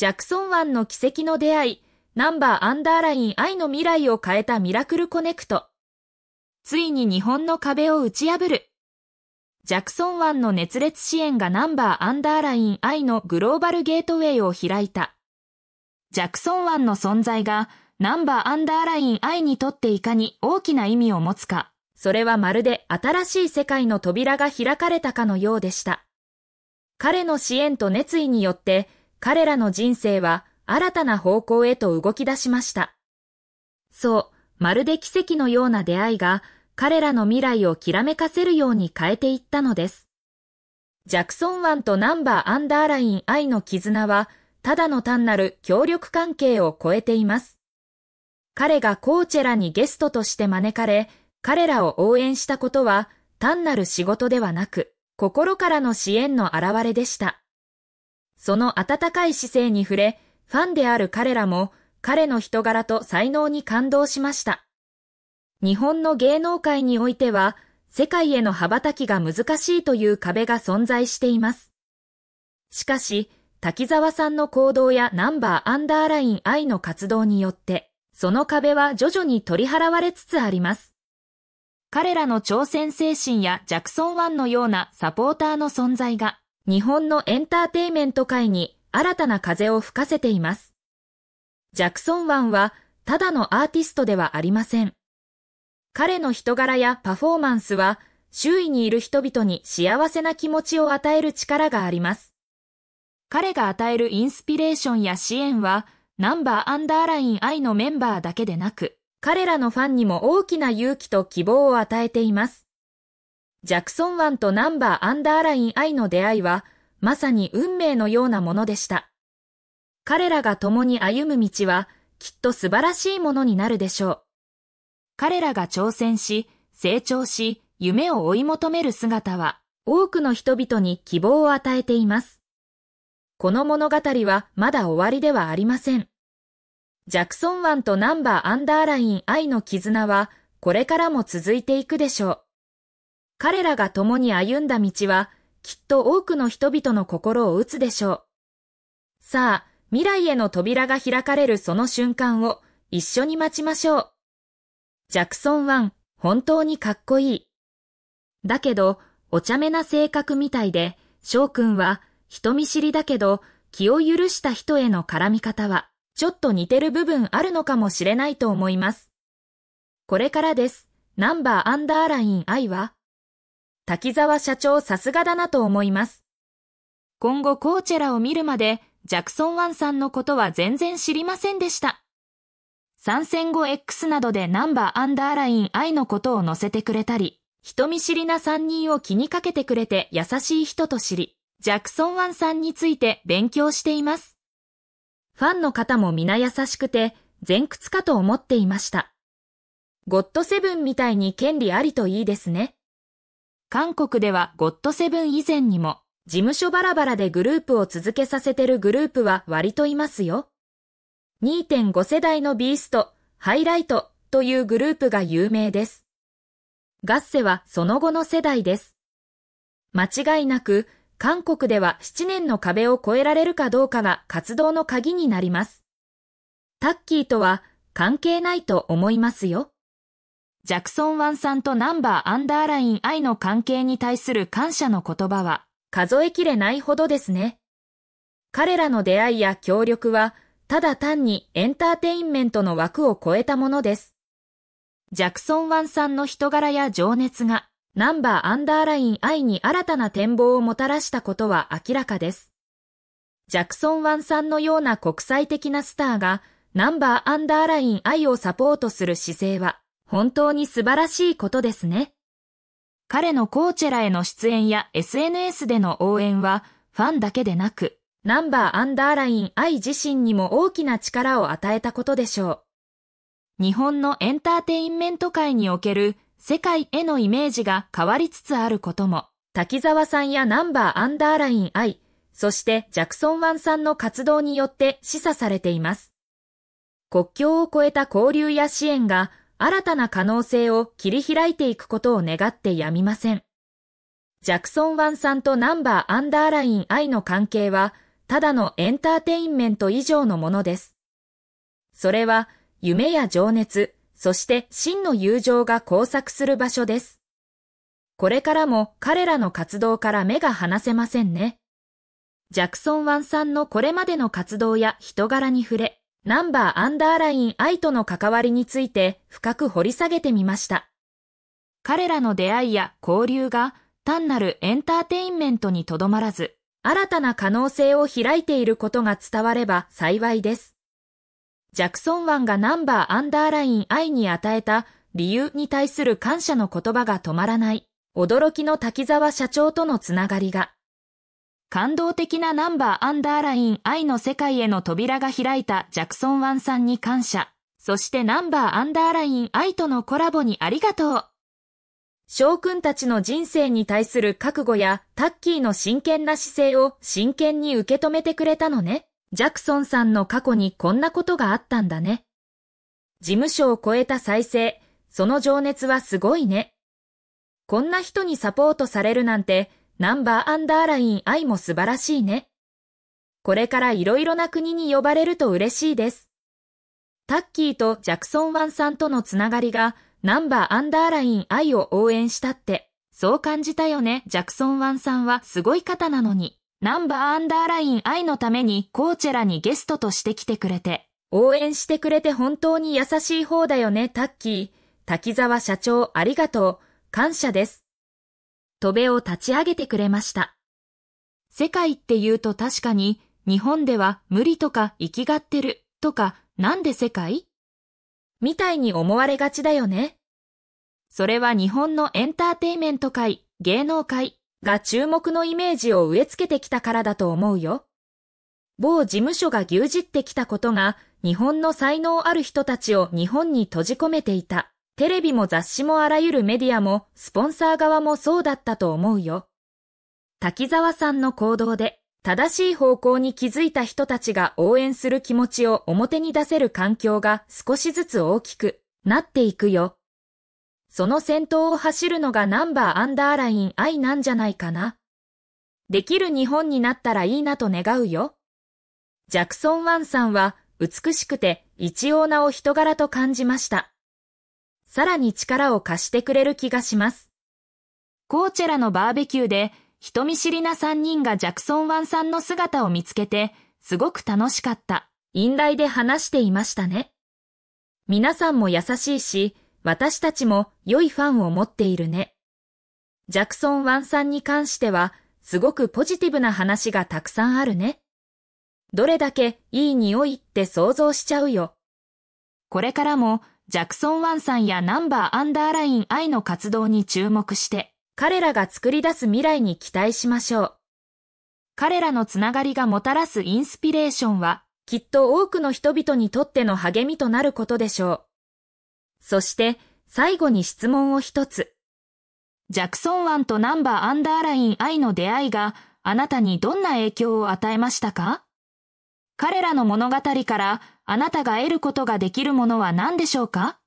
ジャクソン湾の奇跡の出会い、ナンバーアンダーライン愛の未来を変えたミラクルコネクト。ついに日本の壁を打ち破る。ジャクソン湾の熱烈支援がナンバーアンダーライン愛のグローバルゲートウェイを開いた。ジャクソン湾の存在がナンバーアンダーライン愛にとっていかに大きな意味を持つか、それはまるで新しい世界の扉が開かれたかのようでした。彼の支援と熱意によって、彼らの人生は新たな方向へと動き出しました。そう、まるで奇跡のような出会いが彼らの未来をきらめかせるように変えていったのです。ジャクソン湾とナンバーアンダーライン愛の絆は、ただの単なる協力関係を超えています。彼がコーチェラにゲストとして招かれ、彼らを応援したことは、単なる仕事ではなく、心からの支援の表れでした。その温かい姿勢に触れ、ファンである彼らも彼の人柄と才能に感動しました。日本の芸能界においては、世界への羽ばたきが難しいという壁が存在しています。しかし、滝沢さんの行動やナンバーアンダーライン I の活動によって、その壁は徐々に取り払われつつあります。彼らの挑戦精神やジャクソン1のようなサポーターの存在が、日本のエンターテイメント界に新たな風を吹かせています。ジャクソン・ワンはただのアーティストではありません。彼の人柄やパフォーマンスは周囲にいる人々に幸せな気持ちを与える力があります。彼が与えるインスピレーションや支援はナンバーアンダーライン I のメンバーだけでなく、彼らのファンにも大きな勇気と希望を与えています。ジャクソン湾とナンバーアンダーライン I の出会いは、まさに運命のようなものでした。彼らが共に歩む道は、きっと素晴らしいものになるでしょう。彼らが挑戦し、成長し、夢を追い求める姿は、多くの人々に希望を与えています。この物語はまだ終わりではありません。ジャクソン湾とナンバーアンダーライン I の絆は、これからも続いていくでしょう。彼らが共に歩んだ道は、きっと多くの人々の心を打つでしょう。さあ、未来への扉が開かれるその瞬間を一緒に待ちましょう。ジャクソン1、本当にかっこいい。だけど、お茶目な性格みたいで、翔くんは人見知りだけど、気を許した人への絡み方は、ちょっと似てる部分あるのかもしれないと思います。これからです。ナンバーアンダーライン I は、滝沢社長さすがだなと思います。今後コーチェラを見るまで、ジャクソン・ワンさんのことは全然知りませんでした。参戦後 X などでナンバーアンダーライン I のことを載せてくれたり、人見知りな3人を気にかけてくれて優しい人と知り、ジャクソン・ワンさんについて勉強しています。ファンの方も皆優しくて、前屈かと思っていました。ゴッドセブンみたいに権利ありといいですね。韓国ではゴッドセブン以前にも、事務所バラバラでグループを続けさせてるグループは割といますよ。2.5世代のビースト、ハイライトというグループが有名です。ガッセはその後の世代です。間違いなく、韓国では7年の壁を越えられるかどうかが活動の鍵になります。タッキーとは関係ないと思いますよ。ジャクソン・ワンさんとナンバーアンダーラインイの関係に対する感謝の言葉は数えきれないほどですね。彼らの出会いや協力は、ただ単にエンターテインメントの枠を超えたものです。ジャクソン・ワンさんの人柄や情熱が、ナンバーアンダーラインイに新たな展望をもたらしたことは明らかです。ジャクソン・ワンさんのような国際的なスターが、ナンバーアンダーラインイをサポートする姿勢は、本当に素晴らしいことですね。彼のコーチェラへの出演や SNS での応援は、ファンだけでなく、ナンバーアンダーライン愛自身にも大きな力を与えたことでしょう。日本のエンターテインメント界における世界へのイメージが変わりつつあることも、滝沢さんやナンバーアンダーライン愛、そしてジャクソンワンさんの活動によって示唆されています。国境を越えた交流や支援が新たな可能性を切り開いていくことを願ってやみません。ジャクソン・ワンさんとナンバー・アンダーライン・アイの関係は、ただのエンターテインメント以上のものです。それは、夢や情熱、そして真の友情が交錯する場所です。これからも彼らの活動から目が離せませんね。ジャクソン・ワンさんのこれまでの活動や人柄に触れ、ナンバーアンダーライン愛との関わりについて深く掘り下げてみました。彼らの出会いや交流が単なるエンターテインメントにとどまらず、新たな可能性を開いていることが伝われば幸いです。ジャクソン湾がナンバーアンダーライン愛に与えた理由に対する感謝の言葉が止まらない、驚きの滝沢社長とのつながりが。感動的なナンバーアンダーライン愛の世界への扉が開いたジャクソン・ワンさんに感謝。そしてナンバーアンダーライン愛とのコラボにありがとう。翔くんたちの人生に対する覚悟やタッキーの真剣な姿勢を真剣に受け止めてくれたのね。ジャクソンさんの過去にこんなことがあったんだね。事務所を超えた再生、その情熱はすごいね。こんな人にサポートされるなんてナンバーアンダーライン愛も素晴らしいね。これからいろいろな国に呼ばれると嬉しいです。タッキーとジャクソンワンさんとのつながりが、ナンバーアンダーライン愛を応援したって、そう感じたよね。ジャクソンワンさんはすごい方なのに、ナンバーアンダーライン愛のためにコーチェラにゲストとして来てくれて、応援してくれて本当に優しい方だよね、タッキー。滝沢社長ありがとう。感謝です。戸部を立ち上げてくれました。世界って言うと確かに、日本では無理とか生きがってるとか、なんで世界みたいに思われがちだよね。それは日本のエンターテイメント界、芸能界が注目のイメージを植え付けてきたからだと思うよ。某事務所が牛耳ってきたことが、日本の才能ある人たちを日本に閉じ込めていた。テレビも雑誌もあらゆるメディアも、スポンサー側もそうだったと思うよ。滝沢さんの行動で、正しい方向に気づいた人たちが応援する気持ちを表に出せる環境が少しずつ大きくなっていくよ。その先頭を走るのがナンバーアンダーライン愛なんじゃないかな。できる日本になったらいいなと願うよ。ジャクソン・ワンさんは美しくて一様なお人柄と感じました。さらに力を貸してくれる気がします。コーチェラのバーベキューで人見知りな3人がジャクソンワンさんの姿を見つけて、すごく楽しかった。引題で話していましたね。皆さんも優しいし、私たちも良いファンを持っているね。ジャクソン・ワンさんに関しては、すごくポジティブな話がたくさんあるね。どれだけいい匂いって想像しちゃうよ。これからもジャクソン・ワンさんやナンバー・アンダーライン・アイの活動に注目して、彼らが作り出す未来に期待しましょう。彼らのつながりがもたらすインスピレーションは、きっと多くの人々にとっての励みとなることでしょう。そして、最後に質問を一つ。ジャクソンワンとナンバーアンダーラインイの出会いがあなたにどんな影響を与えましたか彼らの物語からあなたが得ることができるものは何でしょうか